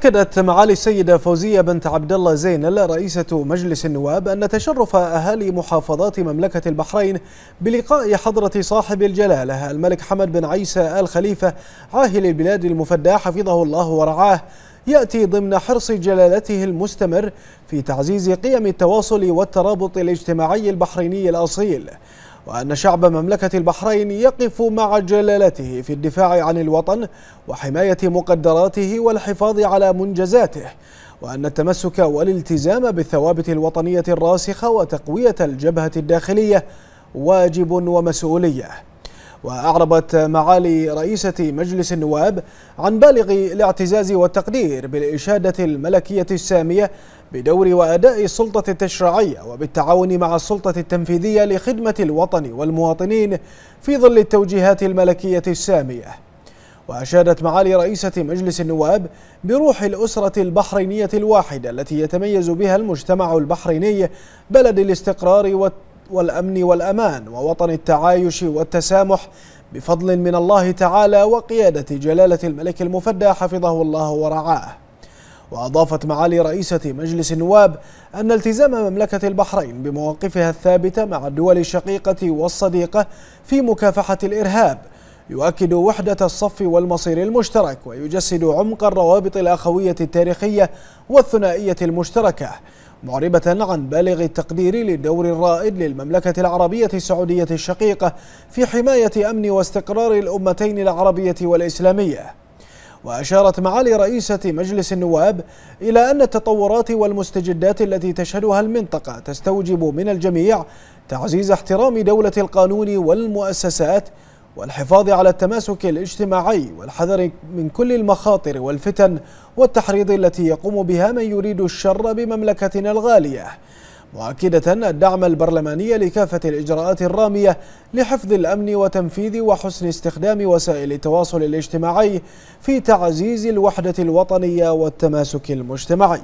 أكدت معالي السيدة فوزية بنت عبد الله زينل رئيسة مجلس النواب أن تشرف أهالي محافظات مملكة البحرين بلقاء حضرة صاحب الجلالة الملك حمد بن عيسى آل خليفة عاهل البلاد المفدى حفظه الله ورعاه يأتي ضمن حرص جلالته المستمر في تعزيز قيم التواصل والترابط الاجتماعي البحريني الأصيل وأن شعب مملكة البحرين يقف مع جلالته في الدفاع عن الوطن وحماية مقدراته والحفاظ على منجزاته وأن التمسك والالتزام بالثوابت الوطنية الراسخة وتقوية الجبهة الداخلية واجب ومسؤوليه وأعربت معالي رئيسة مجلس النواب عن بالغ الاعتزاز والتقدير بالإشادة الملكية السامية بدور وأداء السلطة التشريعية وبالتعاون مع السلطة التنفيذية لخدمة الوطن والمواطنين في ظل التوجيهات الملكية السامية وأشادت معالي رئيسة مجلس النواب بروح الأسرة البحرينية الواحدة التي يتميز بها المجتمع البحريني بلد الاستقرار والتنمية والأمن والأمان ووطن التعايش والتسامح بفضل من الله تعالى وقيادة جلالة الملك المفدى حفظه الله ورعاه وأضافت معالي رئيسة مجلس النواب أن التزام مملكة البحرين بمواقفها الثابتة مع الدول الشقيقة والصديقة في مكافحة الإرهاب يؤكد وحدة الصف والمصير المشترك ويجسد عمق الروابط الأخوية التاريخية والثنائية المشتركة معربة عن بالغ التقدير للدور الرائد للمملكة العربية السعودية الشقيقة في حماية أمن واستقرار الأمتين العربية والإسلامية وأشارت معالي رئيسة مجلس النواب إلى أن التطورات والمستجدات التي تشهدها المنطقة تستوجب من الجميع تعزيز احترام دولة القانون والمؤسسات والحفاظ على التماسك الاجتماعي والحذر من كل المخاطر والفتن والتحريض التي يقوم بها من يريد الشر بمملكتنا الغالية مؤكدة الدعم البرلماني لكافة الإجراءات الرامية لحفظ الأمن وتنفيذ وحسن استخدام وسائل التواصل الاجتماعي في تعزيز الوحدة الوطنية والتماسك المجتمعي